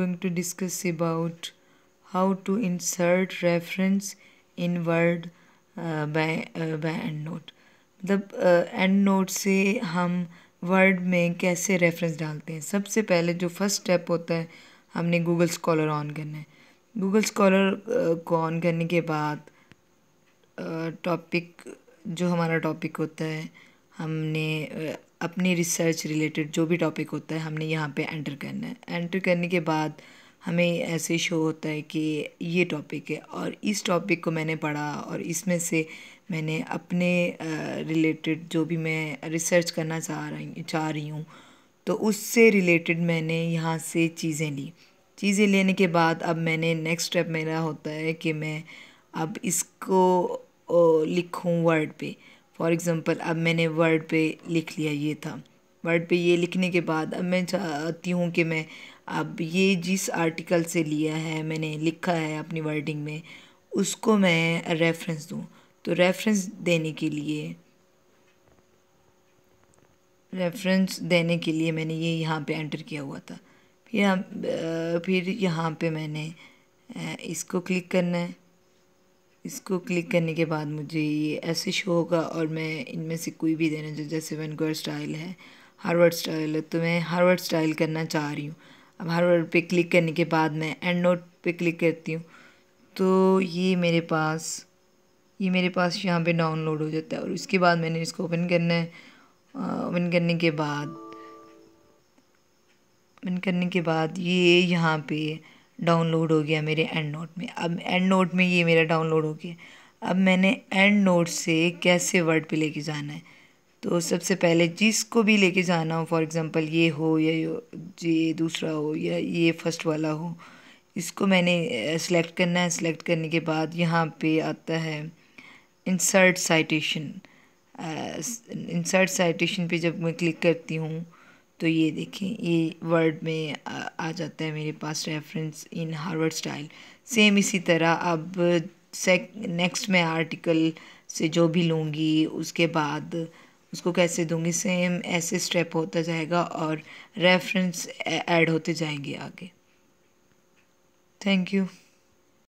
going to discuss about how to insert reference in word uh, by uh, by endnote मतलब end uh, से हम word में कैसे reference डालते हैं सबसे पहले जो फर्स्ट स्टेप होता है हमने गूगल स्कॉलर ऑन करना है गूगल स्कॉलर को ऑन करने के बाद टॉपिक uh, जो हमारा टॉपिक होता है हमने uh, अपनी रिसर्च रिलेटेड जो भी टॉपिक होता है हमने यहाँ पे एंटर करना है एंटर करने के बाद हमें ऐसे शो होता है कि ये टॉपिक है और इस टॉपिक को मैंने पढ़ा और इसमें से मैंने अपने रिलेटेड जो भी मैं रिसर्च करना चाह रही चाह रही हूँ तो उससे रिलेटेड मैंने यहाँ से चीज़ें ली चीज़ें लेने के बाद अब मैंने नेक्स्ट स्टेप मेरा होता है कि मैं अब इसको लिखूँ वर्ड पे फॉर एग्ज़ाम्पल अब मैंने वर्ड पे लिख लिया ये था वर्ड पे ये लिखने के बाद अब मैं चाहती हूँ कि मैं अब ये जिस आर्टिकल से लिया है मैंने लिखा है अपनी वर्डिंग में उसको मैं रेफरेंस दूँ तो रेफरेंस देने के लिए रेफरेंस देने के लिए मैंने ये यहाँ पे एंटर किया हुआ था फिर फिर यहाँ पे मैंने इसको क्लिक करना है इसको क्लिक करने के बाद मुझे ये ऐसे शो होगा और मैं इनमें से कोई भी देना चाहूँ जैसे वनगोर स्टाइल है हारवर्ड स्टाइल है तो मैं हारवर्ड स्टाइल करना चाह रही हूँ अब हारवर्ड पे क्लिक करने के बाद मैं एंड नोट पे क्लिक करती हूँ तो ये मेरे पास ये मेरे पास यहाँ पे डाउनलोड हो जाता है और उसके बाद मैंने इसको ओपन करना है ओपन करने के बाद ओपन करने के बाद ये यहाँ पर डाउनलोड हो गया मेरे एंड नोट में अब एंड नोट में ये मेरा डाउनलोड हो गया अब मैंने एंड नोट से कैसे वर्ड पे लेके जाना है तो सबसे पहले जिसको भी लेके जाना हो फॉर एग्जांपल ये हो या ये दूसरा हो या ये फर्स्ट वाला हो इसको मैंने सेलेक्ट करना है सेलेक्ट करने के बाद यहाँ पे आता है इंसर्ट साइटेशन इंसर्ट साइटेशन पे जब मैं क्लिक करती हूँ तो ये देखें ये वर्ड में आ, आ जाता है मेरे पास reference in Harvard style same इसी तरह अब सेक नेक्स्ट मैं आर्टिकल से जो भी लूँगी उसके बाद उसको कैसे दूँगी सेम ऐसे स्टेप होता जाएगा और रेफरेंस ऐड होते जाएंगे आगे थैंक यू